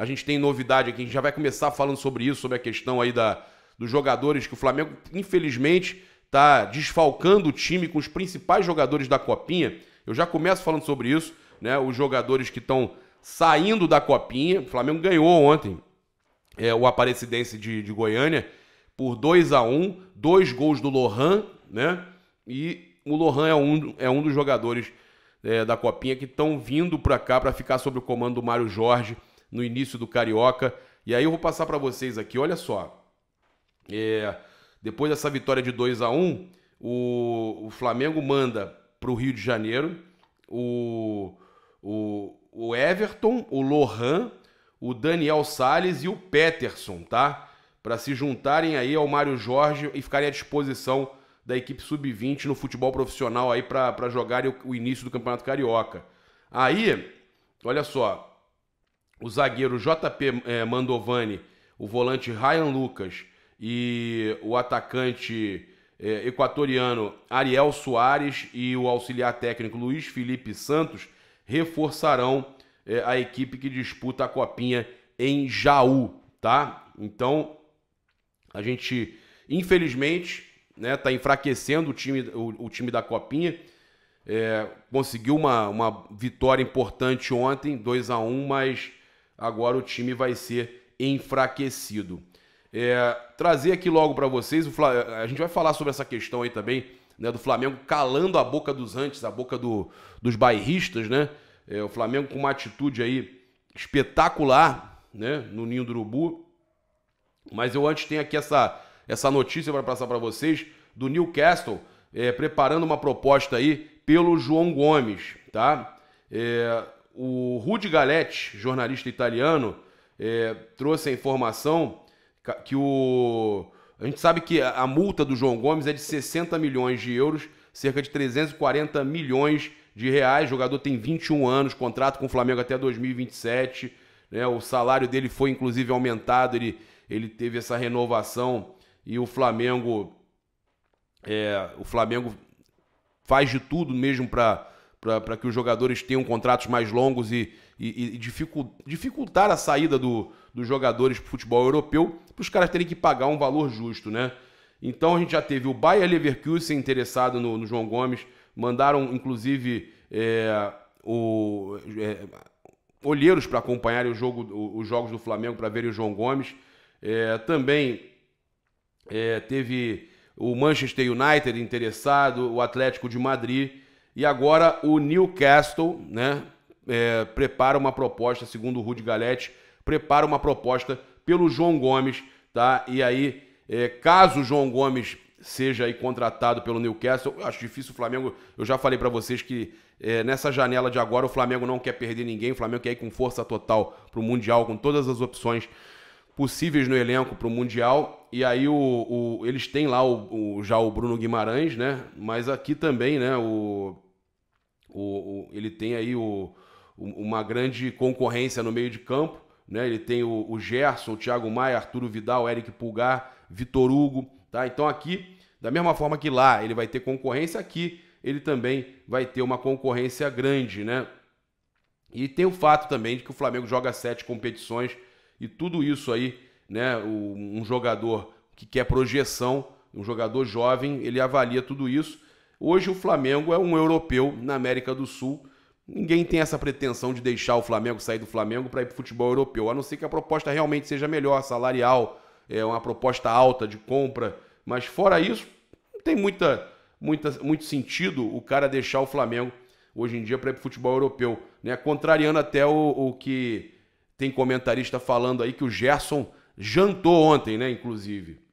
A gente tem novidade aqui, a gente já vai começar falando sobre isso, sobre a questão aí da, dos jogadores que o Flamengo, infelizmente, está desfalcando o time com os principais jogadores da Copinha. Eu já começo falando sobre isso, né? Os jogadores que estão saindo da Copinha. O Flamengo ganhou ontem é, o Aparecidense de, de Goiânia por 2 a 1 um, dois gols do Lohan, né? E o Lohan é um, é um dos jogadores é, da Copinha que estão vindo para cá para ficar sob o comando do Mário Jorge no início do Carioca. E aí eu vou passar para vocês aqui, olha só. É, depois dessa vitória de 2 a 1 o, o Flamengo manda para o Rio de Janeiro o, o, o Everton, o Lohan, o Daniel salles e o Peterson, tá? Para se juntarem aí ao Mário Jorge e ficarem à disposição da equipe sub-20 no futebol profissional aí para jogarem o, o início do Campeonato Carioca. Aí, olha só, o zagueiro JP eh, Mandovani, o volante Ryan Lucas e o atacante eh, equatoriano Ariel Soares e o auxiliar técnico Luiz Felipe Santos reforçarão eh, a equipe que disputa a Copinha em Jaú, tá? Então, a gente, infelizmente, né, tá enfraquecendo o time, o, o time da Copinha. É, conseguiu uma, uma vitória importante ontem, 2 a 1 mas agora o time vai ser enfraquecido. É, trazer aqui logo para vocês, a gente vai falar sobre essa questão aí também, né, do Flamengo calando a boca dos antes, a boca do, dos bairristas, né? É, o Flamengo com uma atitude aí espetacular, né, no ninho do urubu. Mas eu antes tenho aqui essa essa notícia para passar para vocês do Newcastle é, preparando uma proposta aí pelo João Gomes, tá? É, o Rudi Galetti, jornalista italiano, é, trouxe a informação que o. A gente sabe que a multa do João Gomes é de 60 milhões de euros, cerca de 340 milhões de reais. O jogador tem 21 anos, contrato com o Flamengo até 2027. Né? O salário dele foi inclusive aumentado, ele, ele teve essa renovação e o Flamengo. É, o Flamengo faz de tudo mesmo para para que os jogadores tenham contratos mais longos e, e, e dificultar a saída do, dos jogadores para o futebol europeu, para os caras terem que pagar um valor justo, né? Então a gente já teve o Bayer Leverkusen interessado no, no João Gomes, mandaram inclusive é, o, é, olheiros para acompanharem o jogo, o, os jogos do Flamengo para verem o João Gomes. É, também é, teve o Manchester United interessado, o Atlético de Madrid. E agora o Newcastle, né? É, prepara uma proposta, segundo o Rudy Galete, prepara uma proposta pelo João Gomes, tá? E aí, é, caso o João Gomes seja aí contratado pelo Newcastle, eu acho difícil o Flamengo. Eu já falei para vocês que é, nessa janela de agora o Flamengo não quer perder ninguém, o Flamengo quer ir com força total para o Mundial, com todas as opções possíveis no elenco para o Mundial. E aí o, o eles têm lá o, o, já o Bruno Guimarães, né? Mas aqui também, né? O, o, ele tem aí o, uma grande concorrência no meio de campo. Né? Ele tem o, Gerson, o Thiago Maia, Arturo Vidal, Eric Pulgar, Vitor Hugo. Tá? Então aqui, da mesma forma que lá ele vai ter concorrência, aqui ele também vai ter uma concorrência grande. Né? E tem o fato também de que o Flamengo joga sete competições e tudo isso aí, né? Um jogador que quer projeção, um jogador jovem, ele avalia tudo isso. Hoje o Flamengo é um europeu na América do Sul. Ninguém tem essa pretensão de deixar o Flamengo sair do Flamengo para ir para o futebol europeu, a não ser que a proposta realmente seja melhor, salarial, é uma proposta alta de compra. Mas fora isso, não tem muita, muita, muito sentido o cara deixar o Flamengo hoje em dia para ir para o futebol europeu, né? Contrariando até o, o que tem comentarista falando aí que o Gerson jantou ontem, né? Inclusive.